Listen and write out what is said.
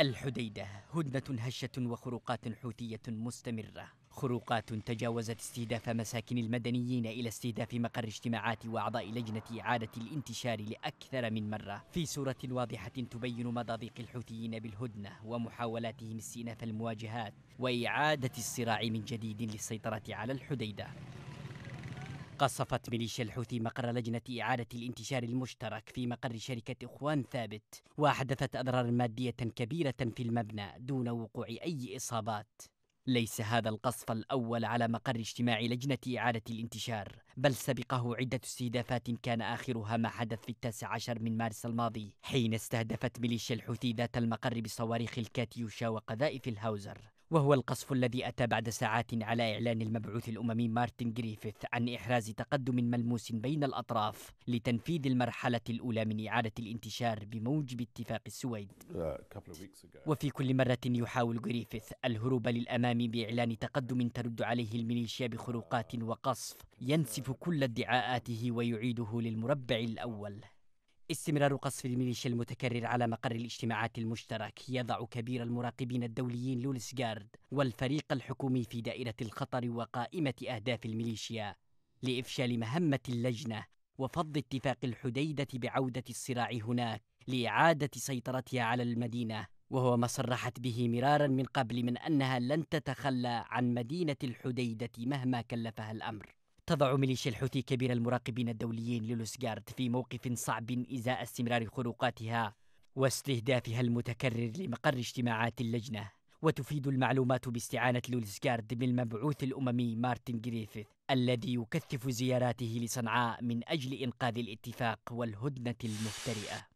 الحديدة هدنة هشة وخروقات حوثية مستمرة خروقات تجاوزت استهداف مساكن المدنيين إلى استهداف مقر اجتماعات وأعضاء لجنة إعادة الانتشار لأكثر من مرة في صورة واضحة تبين مضاضيق الحوثيين بالهدنة ومحاولاتهم استئناف المواجهات وإعادة الصراع من جديد للسيطرة على الحديدة قصفت ميليشيا الحوثي مقر لجنة إعادة الانتشار المشترك في مقر شركة إخوان ثابت وأحدثت أضرارا مادية كبيرة في المبنى دون وقوع أي إصابات ليس هذا القصف الأول على مقر اجتماع لجنة إعادة الانتشار بل سبقه عدة استهدافات كان آخرها ما حدث في التاسع عشر من مارس الماضي حين استهدفت ميليشيا الحوثي ذات المقر بصواريخ الكاتيوشا وقذائف الهاوزر وهو القصف الذي أتى بعد ساعات على إعلان المبعوث الأممي مارتن جريفيث عن إحراز تقدم ملموس بين الأطراف لتنفيذ المرحلة الأولى من إعادة الانتشار بموجب اتفاق السويد وفي كل مرة يحاول جريفيث الهروب للأمام بإعلان تقدم ترد عليه الميليشيا بخروقات وقصف ينسف كل ادعاءاته ويعيده للمربع الأول استمرار قصف الميليشيا المتكرر على مقر الاجتماعات المشترك يضع كبير المراقبين الدوليين لولس جارد والفريق الحكومي في دائرة الخطر وقائمة أهداف الميليشيا لإفشال مهمة اللجنة وفض اتفاق الحديدة بعودة الصراع هناك لإعادة سيطرتها على المدينة وهو ما صرحت به مرارا من قبل من أنها لن تتخلى عن مدينة الحديدة مهما كلفها الأمر تضع ميليشيا الحوثي كبير المراقبين الدوليين للوسغارد في موقف صعب إزاء استمرار خروقاتها واستهدافها المتكرر لمقر اجتماعات اللجنة وتفيد المعلومات باستعانة لولسجارد بالمبعوث الأممي مارتن جريفيث الذي يكثف زياراته لصنعاء من أجل إنقاذ الاتفاق والهدنة المفترئة